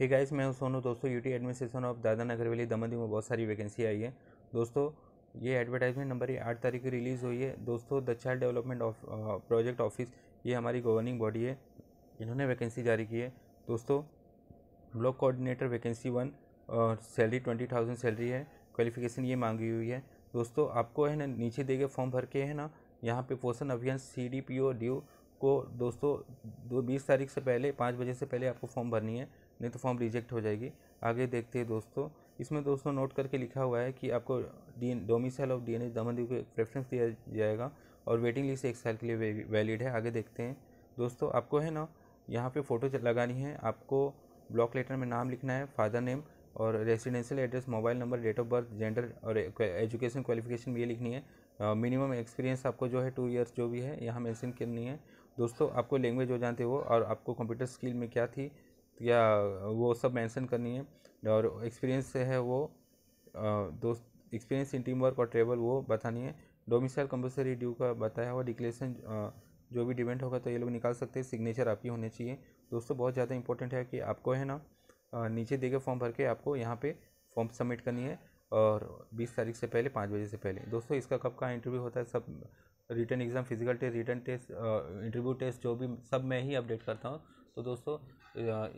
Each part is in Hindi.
हे गाइस मैं हूं सोनू दोस्तों यूटी एडमिनिस्ट्रेशन ऑफ दादा नगर वैली दमदी में बहुत सारी वैकेंसी आई है दोस्तों ये एडवर्टाइजमेंट नंबर आठ तारीख को रिलीज़ हुई है दोस्तों the child development of project office ये हमारी गवर्निंग बॉडी है इन्होंने वैकेंसी जारी की है दोस्तों ब्लॉक कोऑर्डिनेटर वैकेंसी वन और सैलरी ट्वेंटी थाउजेंड सैलरी है क्वालिफिकेशन ये मांगी हुई है दोस्तों आपको है ना नीचे दे गए फॉर्म भर के है ना यहाँ पे Poshan Abhiyan C D P O D O को दोस्तों दो बीस तारीख से पहले पाँच बजे से पहले आपको फॉर्म भरनी है नहीं तो फॉर्म रिजेक्ट हो जाएगी आगे देखते हैं दोस्तों इसमें दोस्तों नोट करके लिखा हुआ है कि आपको D domicile of D N Daman Diu को प्रेफरेंस दिया जाएगा और वेटिंग लिस्ट एक साल के लिए वैलिड है आगे देखते हैं दोस्तों आपको है ना यहाँ पे फ़ोटो लगानी है आपको ब्लॉक लेटर में नाम लिखना है फादर नेम और residential address mobile number date of birth gender और एजुकेशन क्वालिफिकेशन ये लिखनी है मिनिमम एक्सपीरियंस आपको जो है टू ईयर्स जो भी है यहाँ मेंशन करनी है दोस्तों आपको लैंग्वेज जो जानते हो और आपको कंप्यूटर स्किल में क्या थी या वो सब मेंशन करनी है और एक्सपीरियंस है वो दोस्त एक्सपीरियंस इन टीम वर्क और ट्रेवल वो बतानी है डोमिसाइल कंपल्सरी ड्यू का बताया हुआ डिक्लेसन जो भी डिमेंट होगा तो ये लोग निकाल सकते हैं सिग्नेचर आपकी होने चाहिए दोस्तों बहुत ज़्यादा इंपॉर्टेंट है कि आपको है ना नीचे दिए गए फॉर्म भर के आपको यहाँ पे फॉर्म सबमिट करनी है और 20 तारीख से पहले पाँच बजे से पहले दोस्तों इसका कब का इंटरव्यू होता है सब written exam physical test written test interview test जो भी सब मैं ही अपडेट करता हूँ तो दोस्तों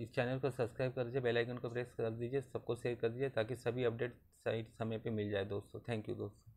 इस चैनल को सब्सक्राइब कर दीजिए बेल आइकन को प्रेस कर दीजिए सबको शेयर कर दीजिए ताकि सभी अपडेट सही समय पे मिल जाए दोस्तों थैंक यू दोस्तों